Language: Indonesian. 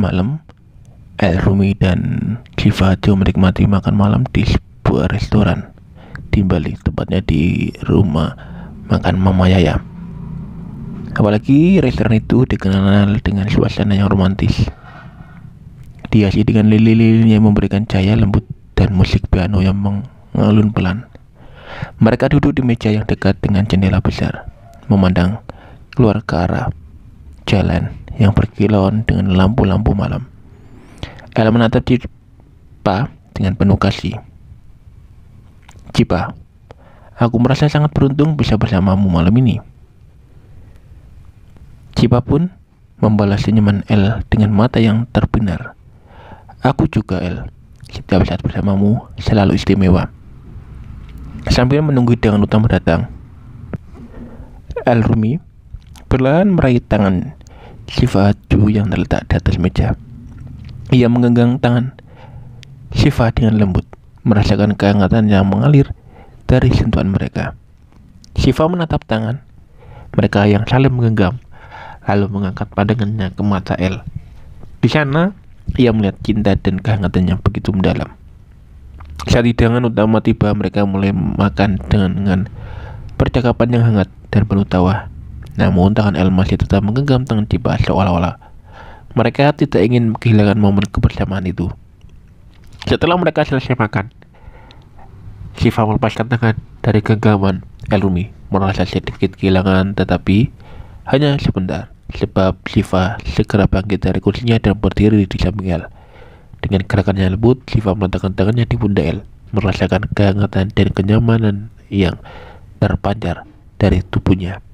Malam, El Rumi dan Kivajo menikmati makan malam di sebuah restoran di Bali, tepatnya di rumah makan Mama Yaya. Apalagi restoran itu dikenal dengan suasana yang romantis. Dihiasi dengan lilin-lilin yang memberikan cahaya lembut dan musik piano yang mengalun pelan. Mereka duduk di meja yang dekat dengan jendela besar, memandang keluar ke arah jalan yang berkilauan dengan lampu-lampu malam. Ella menatap Cipa dengan penuh kasih. Cipa, aku merasa sangat beruntung bisa bersamamu malam ini. Cipa pun membalas senyuman El dengan mata yang terbinar. Aku juga El, setiap saat bersamamu selalu istimewa. Sambil menunggu dengan utama datang, El Rumi perlahan meraih tangan Syifa yang terletak di atas meja. Ia menggenggam tangan Syifa dengan lembut, merasakan kehangatan yang mengalir dari sentuhan mereka. Syifa menatap tangan mereka yang saling menggenggam, lalu mengangkat pandangannya ke mata El. Di sana, ia melihat cinta dan kehangatan yang begitu mendalam. Saat hidangan utama tiba, mereka mulai makan dengan, dengan percakapan yang hangat dan penuh tawa namun tangan El masih tetap menggenggam tangan Ciba seolah-olah mereka tidak ingin kehilangan momen kebersamaan itu. Setelah mereka selesai makan, Siva melepaskan tangan dari genggaman Elumi merasa sedikit kehilangan tetapi hanya sebentar sebab Siva segera bangkit dari kursinya dan berdiri di samping El. Dengan gerakannya lembut, Siva meletakkan tangannya di bunda El, merasakan kehangatan dan kenyamanan yang terpancar dari tubuhnya.